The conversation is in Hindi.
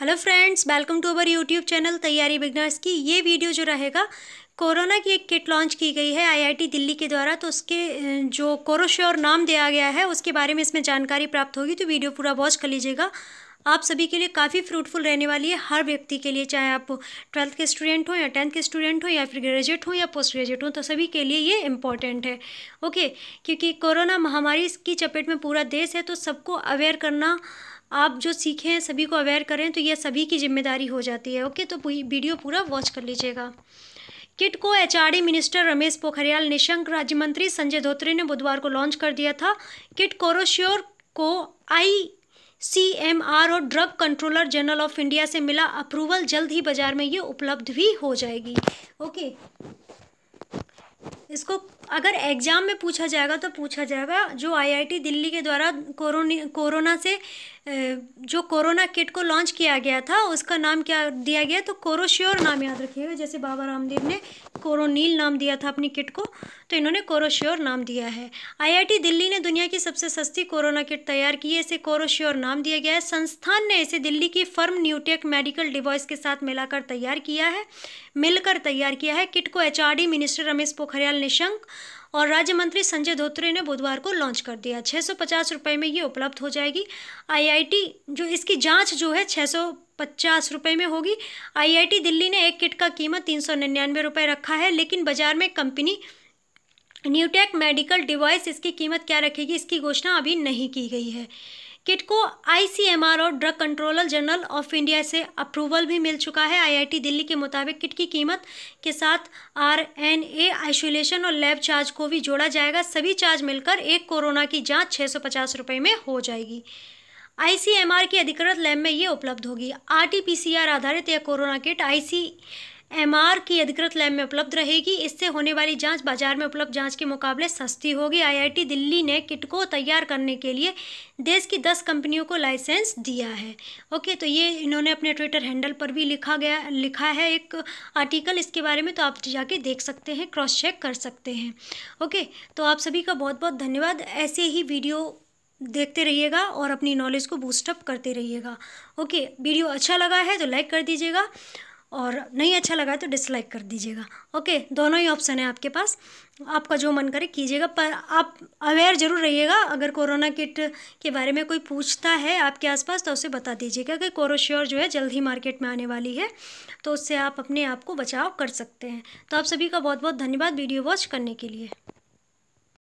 hello friends welcome to our YouTube channel तैयारी बिगनर्स की ये वीडियो जो रहेगा कोरोना की एक किट लॉन्च की गई है आईआईटी दिल्ली के द्वारा तो उसके जो कोरोश्योर नाम दिया गया है उसके बारे में इसमें जानकारी प्राप्त होगी तो वीडियो पूरा वॉच कर लीजिएगा आप सभी के लिए काफ़ी फ्रूटफुल रहने वाली है हर व्यक्ति के लिए चाहे आप ट्वेल्थ के स्टूडेंट हो या टेंथ के स्टूडेंट हो या फिर ग्रेजुएट हो या पोस्ट ग्रेजुएट हो तो सभी के लिए ये इम्पॉर्टेंट है ओके क्योंकि कोरोना महामारी की चपेट में पूरा देश है तो सबको अवेयर करना आप जो सीखे हैं सभी को अवेयर करें तो यह सभी की जिम्मेदारी हो जाती है ओके तो वीडियो पूरा वॉच कर लीजिएगा किट को एचआरडी मिनिस्टर रमेश पोखरियाल निशंक राज्य मंत्री संजय धोत्रे ने बुधवार को लॉन्च कर दिया था किट कोरोश्योर को आई सी एम आर और drug controller general of India से मिला अप्रूवल जल्द ही बाजार में ये उपलब्ध भी हो जाएगी ओके इसको अगर एग्ज़ाम में पूछा जाएगा तो पूछा जाएगा जो आईआईटी दिल्ली के द्वारा कोरोना कोरोना से जो कोरोना किट को लॉन्च किया गया था उसका नाम क्या दिया गया तो कोरोश्योर नाम याद रखिएगा जैसे बाबा रामदेव ने कोरोनील नाम दिया था अपनी किट को तो इन्होंने कोरोश्योर नाम दिया है आईआईटी दिल्ली ने दुनिया की सबसे सस्ती कोरोना किट तैयार की है इसे कोरोश्योर नाम दिया गया है संस्थान ने इसे दिल्ली की फर्म न्यूटेक मेडिकल डिवाइस के साथ मिलाकर तैयार किया है मिलकर तैयार किया है किट को एच मिनिस्टर रमेश पोखरियाल पाल निशंक और राज्य मंत्री संजय धोत्रे ने बुधवार को लॉन्च कर दिया छः सौ पचास रुपये में ये उपलब्ध हो जाएगी आईआईटी जो इसकी जांच जो है छः सौ पचास रुपये में होगी आईआईटी दिल्ली ने एक किट का कीमत तीन सौ निन्यानवे रुपये रखा है लेकिन बाजार में कंपनी न्यूटेक मेडिकल डिवाइस इसकी कीमत क्या रखेगी इसकी घोषणा अभी नहीं की गई है किट को आईसीएमआर और drug controller general of India से अप्रूवल भी मिल चुका है आईआईटी दिल्ली के मुताबिक किट की कीमत के साथ आरएनए आइसोलेशन और लैब चार्ज को भी जोड़ा जाएगा सभी चार्ज मिलकर एक कोरोना की जांच छः सौ पचास रुपये में हो जाएगी आईसीएमआर की अधिकृत लैब में ये उपलब्ध होगी आरटीपीसीआर आधारित यह कोरोना किट आईसी एमआर की अधिकृत लैब में उपलब्ध रहेगी इससे होने वाली जांच बाजार में उपलब्ध जांच के मुकाबले सस्ती होगी आईआईटी दिल्ली ने किट को तैयार करने के लिए देश की दस कंपनियों को लाइसेंस दिया है ओके तो ये इन्होंने अपने ट्विटर हैंडल पर भी लिखा गया लिखा है एक आर्टिकल इसके बारे में तो आप जाके देख सकते हैं क्रॉस चेक कर सकते हैं ओके तो आप सभी का बहुत बहुत धन्यवाद ऐसे ही वीडियो देखते रहिएगा और अपनी नॉलेज को बूस्टअप करते रहिएगा ओके वीडियो अच्छा लगा है तो लाइक कर दीजिएगा और नहीं अच्छा लगा तो डिसलाइक कर दीजिएगा ओके दोनों ही ऑप्शन है आपके पास आपका जो मन करे कीजिएगा पर आप अवेयर ज़रूर रहिएगा अगर कोरोना किट के बारे में कोई पूछता है आपके आसपास तो उसे बता दीजिएगा कि कोरोश्योर जो है जल्द ही मार्केट में आने वाली है तो उससे आप अपने आप को बचाव कर सकते हैं तो आप सभी का बहुत बहुत धन्यवाद वीडियो वॉच करने के लिए